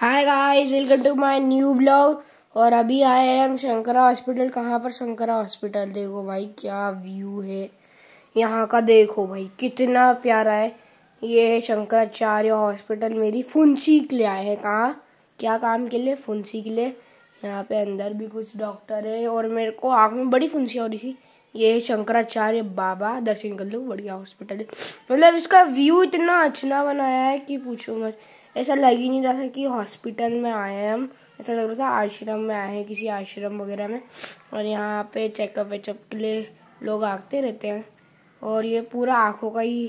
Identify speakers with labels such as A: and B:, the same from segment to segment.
A: Hi guys welcome to my new vlog और अभी आए हैं हम शंकरा हॉस्पिटल कहाँ पर शंकरा हॉस्पिटल देखो भाई क्या व्यू है यहाँ का देखो भाई कितना प्यारा है ये है शंकराचार्य हॉस्पिटल मेरी फुंसी के लिए आए हैं कहाँ क्या काम के लिए फुंसी के लिए यहाँ पे अंदर भी कुछ डॉक्टर है और मेरे को आँख में बड़ी फुंसी हो रही थी ये शंकराचार्य बाबा दर्शन कर लो बढ़िया हॉस्पिटल है मतलब इसका व्यू इतना अच्छा बनाया है कि पूछो मत ऐसा लग ही नहीं रहा था कि हॉस्पिटल में आए हैं हम ऐसा लग रहा था आश्रम में आए हैं किसी आश्रम वगैरह में और यहाँ पे चेकअप वेचअप के लिए लोग आते रहते हैं और ये पूरा आँखों का ही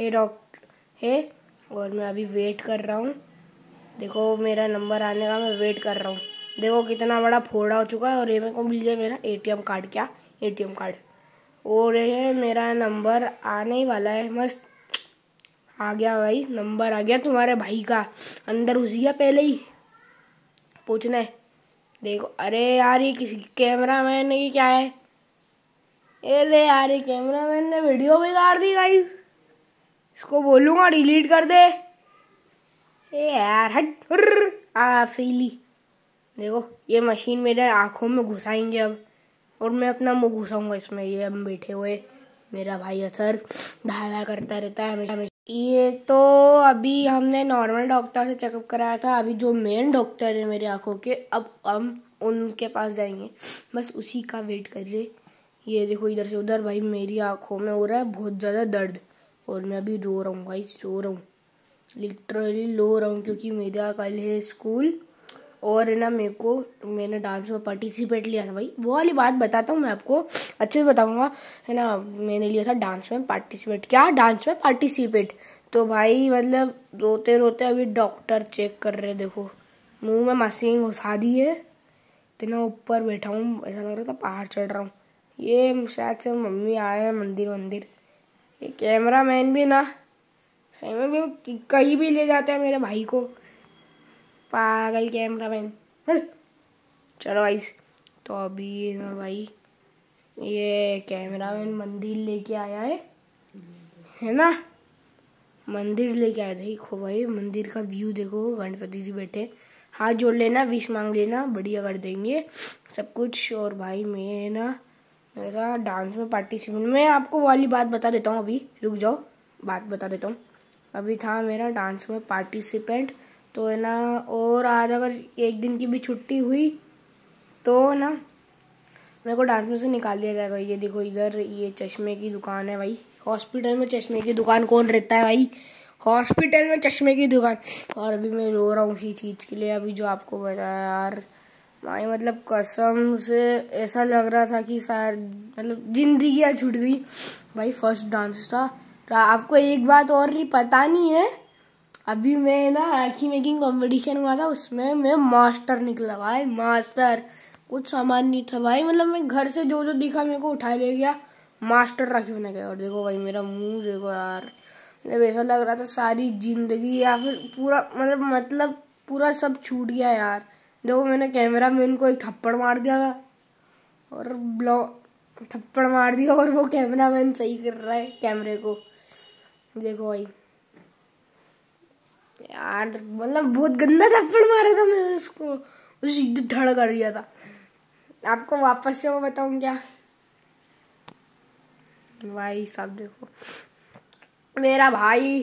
A: है डॉक्टर है और मैं अभी वेट कर रहा हूँ देखो मेरा नंबर आने का मैं वेट कर रहा हूँ देखो कितना बड़ा फोड़ा हो चुका है और ये मेरे को मिल गया मेरा एटीएम कार्ड क्या एटीएम कार्ड और ये मेरा नंबर आने ही वाला है मस्त आ गया भाई नंबर आ गया तुम्हारे भाई का अंदर घुस गया पहले ही पूछना है देखो अरे यार ये किसी कैमरा मैन की क्या है अरे यार ये कैमरा मैन ने वीडियो बिगाड़ दी गाई इसको बोलूँगा डिलीट कर दे ए यार हट आप सही ली देखो ये मशीन मेरे आँखों में घुसाएंगे अब और मैं अपना मुंह घुसाऊंगा इसमें ये हम बैठे हुए मेरा भाई असर धावा करता रहता है हमेशा ये तो अभी हमने नॉर्मल डॉक्टर से चेकअप कराया था अभी जो मेन डॉक्टर है मेरी आंखों के अब हम उनके पास जाएंगे बस उसी का वेट कर रहे ये देखो इधर से उधर भाई मेरी आंखों में हो रहा है बहुत ज़्यादा दर्द और मैं अभी रो रहा हूँ भाई रो रहा हूँ लिटरली रो रहा हूँ क्योंकि मेरा कल है स्कूल और ना मेरे को मैंने डांस में पार्टिसिपेट लिया था भाई वो वाली बात बताता हूँ मैं आपको अच्छे से बताऊँगा है ना मैंने लिया था डांस में पार्टिसिपेट क्या डांस में पार्टिसिपेट तो भाई मतलब रोते रोते अभी डॉक्टर चेक कर रहे देखो मुंह में मशीन घुसा दी है इतना ऊपर बैठा हूँ ऐसा लग रहा था पहाड़ चढ़ रहा हूँ ये शायद से मम्मी आए हैं मंदिर मंदिर ये कैमरा मैन भी ना सही में भी कहीं भी ले जाते हैं मेरे भाई को पागल कैमरा मैन हम्म। चलो भाई तो अभी ना भाई ये कैमरा मैन मंदिर लेके आया है है ना मंदिर लेके आया था देखो भाई मंदिर का व्यू देखो गणपति जी बैठे हाथ जोड़ लेना विश मांग लेना बढ़िया कर देंगे सब कुछ और भाई मैं ना मेरा डांस में पार्टिसिपेंट मैं आपको वाली बात बता देता हूँ अभी रुक जाओ बात बता देता हूँ अभी था मेरा डांस में पार्टिसिपेंट तो है ना और आज अगर एक दिन की भी छुट्टी हुई तो ना मेरे को डांस में से निकाल दिया जाएगा ये देखो इधर ये चश्मे की दुकान है भाई हॉस्पिटल में चश्मे की दुकान कौन रहता है भाई हॉस्पिटल में चश्मे की दुकान और अभी मैं रो रहा हूँ उसी चीज़ के लिए अभी जो आपको बताया यार भाई मतलब कसम से ऐसा लग रहा था कि सार मतलब जिंदगी छूट गई भाई फर्स्ट डांस था आपको एक बात और नहीं पता नहीं है अभी मैं ना राखी मेकिंग कंपटीशन हुआ था उसमें मैं मास्टर निकला भाई मास्टर कुछ सामान नहीं था भाई मतलब मैं घर से जो जो दिखा मेरे को उठा ले गया मास्टर राखी बना गया और देखो भाई मेरा मुंह देखो यार मतलब ऐसा लग रहा था सारी जिंदगी या फिर पूरा मतलब मतलब पूरा सब छूट गया यार देखो मैंने कैमरा मैन को एक थप्पड़ मार दिया और ब्लॉग थप्पड़ मार दिया और वो कैमरा मैन सही कर रहा है कैमरे को देखो भाई यार मतलब बहुत गंदा थप्पड़ मारा था मैंने उसको उसे धड़ कर दिया था आपको वापस से वो बताऊं क्या भाई साहब देखो मेरा भाई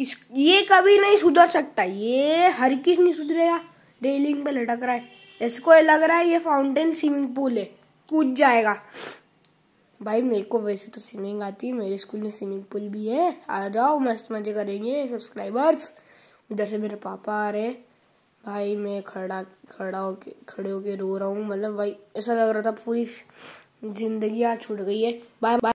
A: इस ये कभी नहीं सुधर सकता ये हर किस नहीं सुधरेगा रेलिंग पे लटक रहा है इसको लग रहा है ये फाउंटेन स्विमिंग पूल है कूद जाएगा भाई मेरे को वैसे तो स्विमिंग आती है मेरे स्कूल में स्विमिंग पूल भी है आ जाओ मस्त मजे करेंगे सब्सक्राइबर्स इधर से मेरे पापा आ रहे हैं भाई मैं खड़ा खड़ा होके खड़े होके रो रहा हूँ मतलब भाई ऐसा लग रहा था पूरी जिंदगी आज छूट गई है बाय बाय